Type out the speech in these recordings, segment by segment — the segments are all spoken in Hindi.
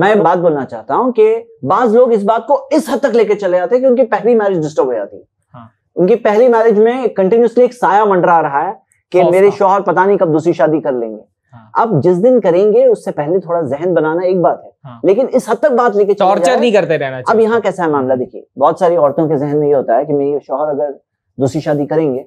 मैं एक बात बोलना चाहता हूं कि बाज लोग इस बात को इस हद तक लेके चले जाते हैं कि उनकी पहली मैरिज डिस्टर्ब हो जाती है हाँ। उनकी पहली मैरिज में कंटिन्यूसली एक साया मंडरा रहा है कि मेरे शोहर पता नहीं कब दूसरी शादी कर लेंगे हाँ। अब जिस दिन करेंगे उससे पहले थोड़ा जहन बनाना एक बात है हाँ। लेकिन इस हद तक बात लेके टॉर्चर नहीं करते रहना अब यहाँ कैसा है मामला देखिए बहुत सारी औरतों के जहन में ये होता है कि मेरे शोहर अगर दूसरी शादी करेंगे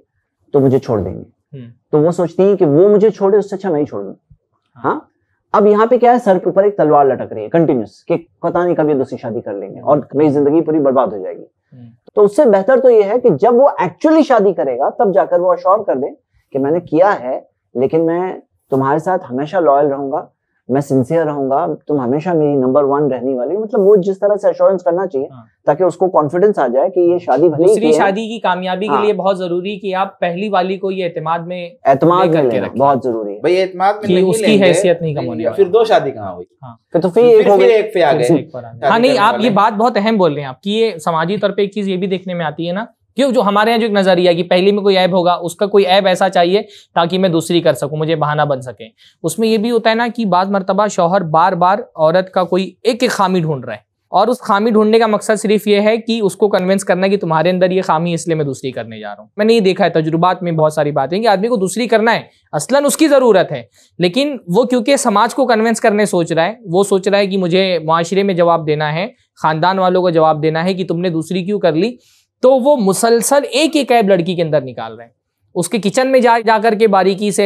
तो मुझे छोड़ देंगे हम्म। तो वो सोचती है कि वो मुझे छोड़े उससे अच्छा मैं ही छोड़ दूँ हाँ, हाँ? अब यहाँ पे क्या है सर के ऊपर एक तलवार लटक रही है कंटिन्यूस कि पता नहीं कभी दूसरी शादी कर लेंगे और मेरी जिंदगी पूरी बर्बाद हो जाएगी हम्म। तो उससे बेहतर तो ये है कि जब वो एक्चुअली शादी करेगा तब जाकर वो अश्योर कर दे कि मैंने किया है लेकिन मैं तुम्हारे साथ हमेशा लॉयल रहूंगा मैं सिंसियर रहूंगा तुम हमेशा मेरी नंबर वन रहने वाली मतलब वो जिस तरह से अश्योरेंस करना चाहिए हाँ। ताकि उसको कॉन्फिडेंस आ जाए कि ये हाँ। शादी भले ही शादी की कामयाबी हाँ। के लिए बहुत जरूरी कि आप पहली वाली को ये एतमाद में एतमाद में बहुत जरूरी भाई में उसकी हैसियत नहीं कम होने फिर दो शादी कहाँ हुई हाँ। तो फिर एक हाँ नहीं आप ये बात बहुत अहम बोल रहे हैं आप कि ये समाजी तौर पर एक चीज ये भी देखने में आती है ना क्यों जो हमारे यहाँ जो एक नजरिया कि पहले में कोई ऐप होगा उसका कोई ऐप ऐसा चाहिए ताकि मैं दूसरी कर सकूं मुझे बहाना बन सके उसमें यह भी होता है ना कि बाद मरतबा शौहर बार बार औरत का कोई एक एक खामी ढूंढ रहा है और उस खामी ढूंढने का मकसद सिर्फ ये है कि उसको कन्विंस करना है कि तुम्हारे अंदर ये खामी इसलिए मैं दूसरी करने जा रहा हूँ मैंने ये देखा है तजुर्बात में बहुत सारी बातें कि आदमी को दूसरी करना है असलन उसकी ज़रूरत है लेकिन वो क्योंकि समाज को कन्विंस करने सोच रहा है वो सोच रहा है कि मुझे माशरे में जवाब देना है ख़ानदान वालों को जवाब देना है कि तुमने दूसरी क्यों कर ली तो वो मुसलसल एक एक ऐप लड़की के अंदर निकाल रहे हैं उसके किचन में जा जा करके बारीकी से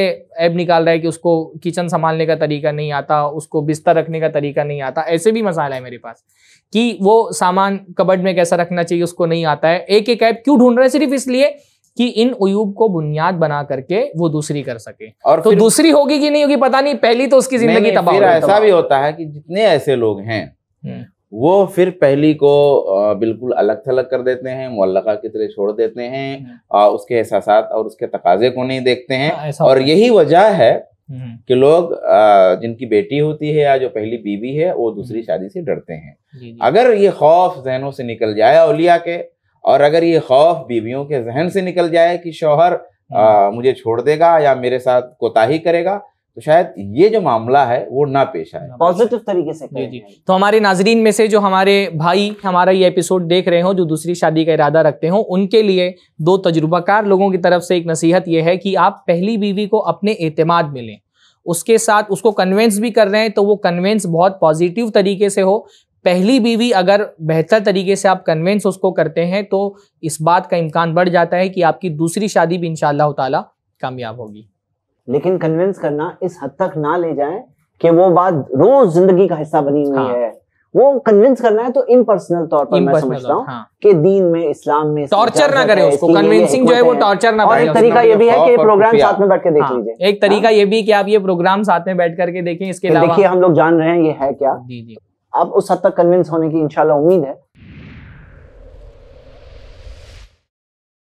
ऐप निकाल रहा है कि उसको किचन संभालने का तरीका नहीं आता उसको बिस्तर रखने का तरीका नहीं आता ऐसे भी मसाला है मेरे पास कि वो सामान कबड में कैसा रखना चाहिए उसको नहीं आता है एक एक ऐप क्यों ढूंढ रहे हैं सिर्फ इसलिए कि इन उयूब को बुनियाद बना करके वो दूसरी कर सके और तो दूसरी होगी कि नहीं होगी पता नहीं पहली तो उसकी जिंदगी तबाह ऐसा भी होता है कि जितने ऐसे लोग हैं हम्म। वो फिर पहली को बिल्कुल अलग थलग कर देते हैं मल्लका की तरह छोड़ देते हैं हम्म। उसके एहसास और उसके तकाजे को नहीं देखते हैं हाँ, और यही वजह है हम्म। कि लोग जिनकी बेटी होती है या जो पहली बीवी है वो दूसरी हम्म। शादी से डरते हैं अगर ये खौफ जहनों से निकल जाए अलिया के और अगर ये खौफ बीवियों के जहन से निकल जाए कि शौहर मुझे छोड़ देगा या मेरे साथ कोताही करेगा तो शायद ये जो मामला है वो ना पेश आए पॉजिटिव तरीके से जी जी तो हमारे नाजरीन में से जो हमारे भाई हमारा ये एपिसोड देख रहे हो जो दूसरी शादी का इरादा रखते हो उनके लिए दो तजुर्बाकार लोगों की तरफ से एक नसीहत ये है कि आप पहली बीवी को अपने एतमाद में लें उसके साथ उसको कन्वेंस भी कर रहे हैं तो वो कन्वेंस बहुत पॉजिटिव तरीके से हो पहली बीवी अगर बेहतर तरीके से आप कन्वेंस उसको करते हैं तो इस बात का इम्कान बढ़ जाता है कि आपकी दूसरी शादी भी इन शाह कामयाब होगी लेकिन कन्विंस करना इस हद तक ना ले जाए कि वो बात रोज जिंदगी का हिस्सा बनी हुई हाँ। है वो कन्विंस करना है तो इम्पर्सनल तौर पर मैं समझता हूँ हाँ। कि दीन में इस्लाम में टॉर्चर ना करें उसको कन्विंसिंग जो है वो टॉर्चर ना और एक तरीका ये भी है कि प्रोग्राम साथ में बैठ के देख हाँ। लीजिए एक तरीका हाँ। ये भी कि आप ये प्रोग्राम साथ में बैठ करके देखें इसके तो देखिए हम लोग जान रहे हैं ये है क्या अब उस हद तक कन्विंस होने की इंशाल्लाह उम्मीद है